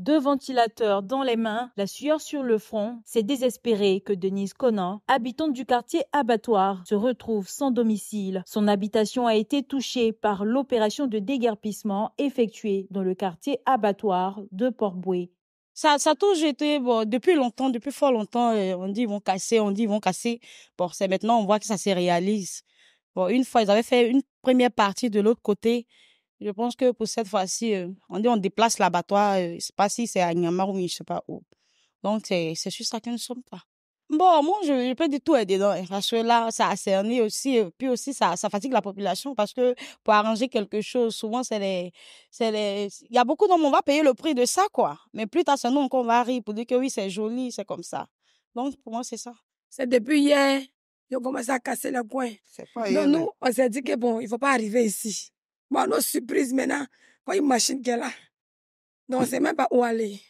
deux ventilateurs dans les mains, la sueur sur le front, c'est désespéré que Denise Conan, habitante du quartier Abattoir, se retrouve sans domicile. Son habitation a été touchée par l'opération de déguerpissement effectuée dans le quartier Abattoir de port Ça, ça a toujours été, depuis longtemps, depuis fort longtemps, euh, on dit ils vont casser, on dit ils vont casser. Bon, c'est maintenant, on voit que ça se réalise. Bon, une fois, ils avaient fait une première partie de l'autre côté. Je pense que pour cette fois-ci, euh, on dit on déplace l'abattoir. je euh, ne sais pas si c'est à Niamarou, ou je ne sais pas où. Donc, c'est juste ça que ne sommes pas. Bon, moi, je, je peux du tout aider. dedans. Hein, parce que là, ça a cerné aussi. Euh, puis aussi, ça, ça fatigue la population parce que pour arranger quelque chose, souvent, c'est les, c'est les, il y a beaucoup d'hommes, on va payer le prix de ça, quoi. Mais plus tard, c'est nous qu'on va rire pour dire que oui, c'est joli, c'est comme ça. Donc, pour moi, c'est ça. C'est depuis hier, ils ont commencé à casser le coin. C'est Non, nous, on s'est dit que bon, il faut pas arriver ici. Bon, nos surprises maintenant, quand il y a une machine qui est là, donc on ne sait même pas où aller.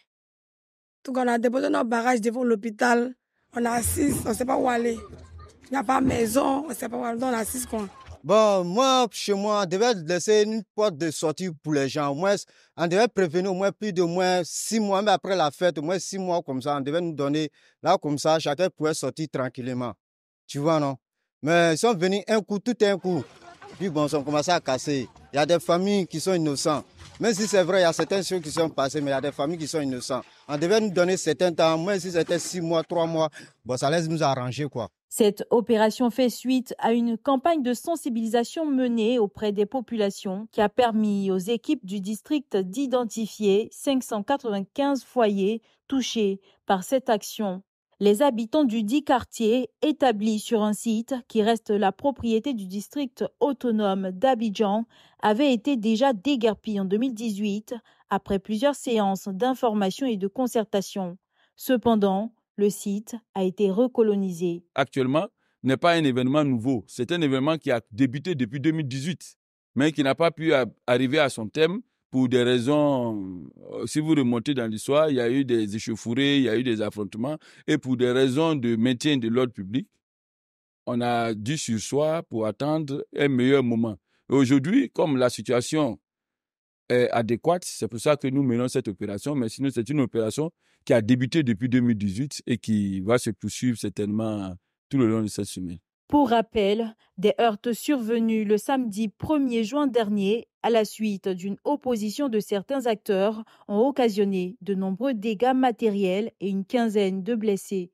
Donc on a déposé nos barrages devant l'hôpital, on a on ne sait pas où aller. Il n'y a pas de maison, on ne sait pas où aller, donc on assise quoi. Bon, moi, chez moi, on devait laisser une porte de sortie pour les gens. moins, on devait prévenir au moins plus de moins six mois, mais après la fête, au moins six mois comme ça, on devait nous donner, là comme ça, chacun pouvait sortir tranquillement. Tu vois, non? Mais ils sont venus un coup, tout un coup. Puis bon, ils ont commencé à casser. Il y a des familles qui sont innocentes. Même si c'est vrai, il y a certaines choses qui sont passées, mais il y a des familles qui sont innocentes. On devait nous donner certains temps, même si c'était six mois, trois mois. Bon, ça laisse nous arranger, quoi. Cette opération fait suite à une campagne de sensibilisation menée auprès des populations qui a permis aux équipes du district d'identifier 595 foyers touchés par cette action les habitants du dit quartier, établis sur un site qui reste la propriété du district autonome d'Abidjan, avaient été déjà déguerpis en 2018 après plusieurs séances d'information et de concertation. Cependant, le site a été recolonisé. Actuellement, n'est pas un événement nouveau. C'est un événement qui a débuté depuis 2018, mais qui n'a pas pu arriver à son thème pour des raisons, euh, si vous remontez dans l'histoire, il y a eu des échauffourées, il y a eu des affrontements, et pour des raisons de maintien de l'ordre public, on a dû soi pour attendre un meilleur moment. Aujourd'hui, comme la situation est adéquate, c'est pour ça que nous menons cette opération, mais sinon c'est une opération qui a débuté depuis 2018 et qui va se poursuivre certainement tout le long de cette semaine. Pour rappel, des heurtes survenus le samedi 1er juin dernier, à la suite d'une opposition de certains acteurs, ont occasionné de nombreux dégâts matériels et une quinzaine de blessés.